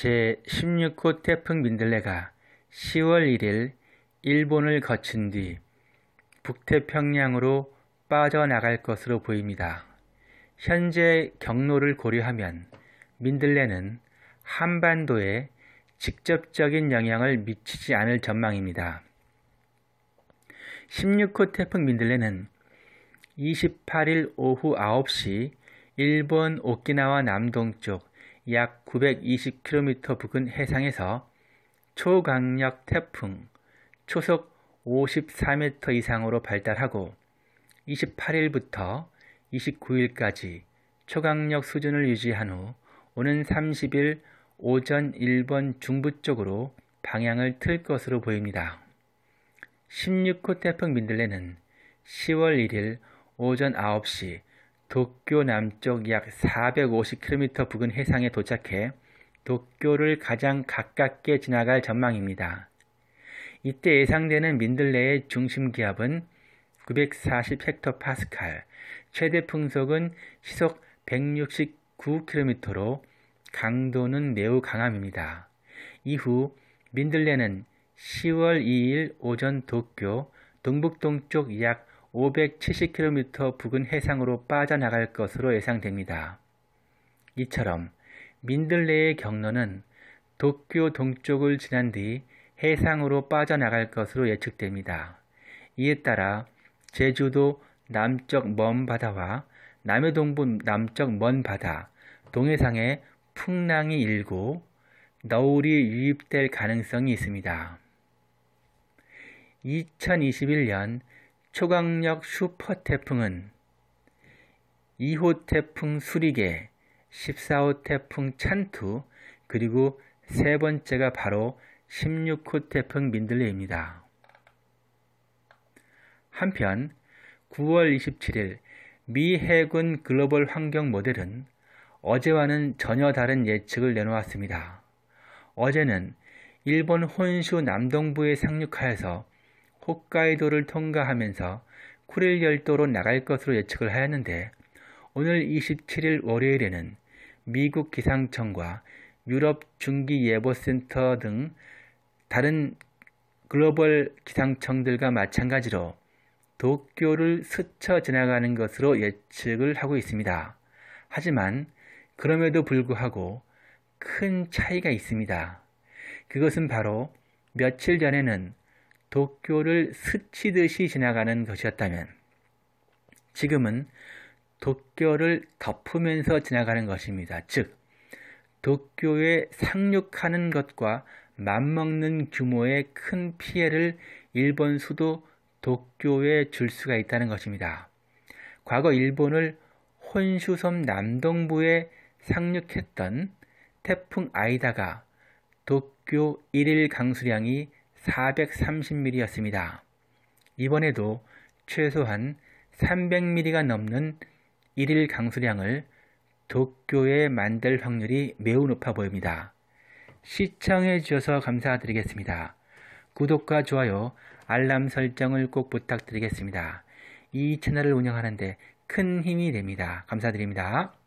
제16호 태풍 민들레가 10월 1일 일본을 거친 뒤 북태평양으로 빠져나갈 것으로 보입니다. 현재 경로를 고려하면 민들레는 한반도에 직접적인 영향을 미치지 않을 전망입니다. 16호 태풍 민들레는 28일 오후 9시 일본 오키나와 남동쪽 약 920km 부근 해상에서 초강력 태풍 초속 54m 이상으로 발달하고 28일부터 29일까지 초강력 수준을 유지한 후 오는 30일 오전 일본 중부 쪽으로 방향을 틀 것으로 보입니다. 16호 태풍 민들레는 10월 1일 오전 9시 도쿄 남쪽 약 450km 부근 해상에 도착해 도쿄를 가장 가깝게 지나갈 전망입니다. 이때 예상되는 민들레의 중심 기압은 9 4 0헥토파스칼 최대 풍속은 시속 169km로 강도는 매우 강함입니다. 이후 민들레는 10월 2일 오전 도쿄 동북동쪽 약 570km 부근 해상으로 빠져나갈 것으로 예상됩니다. 이처럼 민들레의 경로는 도쿄 동쪽을 지난 뒤 해상으로 빠져나갈 것으로 예측됩니다. 이에 따라 제주도 남쪽 먼 바다와 남해 동부 남쪽 먼 바다, 동해상에 풍랑이 일고 너울이 유입될 가능성이 있습니다. 2021년 초강력 슈퍼 태풍은 2호 태풍 수리계, 14호 태풍 찬투, 그리고 세 번째가 바로 16호 태풍 민들레입니다. 한편 9월 27일 미 해군 글로벌 환경 모델은 어제와는 전혀 다른 예측을 내놓았습니다. 어제는 일본 혼슈 남동부에 상륙하여서 홋카이도를 통과하면서 쿠릴 열도로 나갈 것으로 예측을 하였는데 오늘 27일 월요일에는 미국 기상청과 유럽 중기예보센터 등 다른 글로벌 기상청들과 마찬가지로 도쿄를 스쳐 지나가는 것으로 예측을 하고 있습니다. 하지만 그럼에도 불구하고 큰 차이가 있습니다. 그것은 바로 며칠 전에는 도쿄를 스치듯이 지나가는 것이었다면 지금은 도쿄를 덮으면서 지나가는 것입니다. 즉, 도쿄에 상륙하는 것과 맞먹는 규모의 큰 피해를 일본 수도 도쿄에 줄 수가 있다는 것입니다. 과거 일본을 혼슈섬 남동부에 상륙했던 태풍 아이다가 도쿄 1일 강수량이 430mm였습니다. 이번에도 최소한 300mm가 넘는 일일 강수량을 도쿄에 만들 확률이 매우 높아 보입니다. 시청해 주셔서 감사드리겠습니다. 구독과 좋아요, 알람 설정을 꼭 부탁드리겠습니다. 이 채널을 운영하는데 큰 힘이 됩니다. 감사드립니다.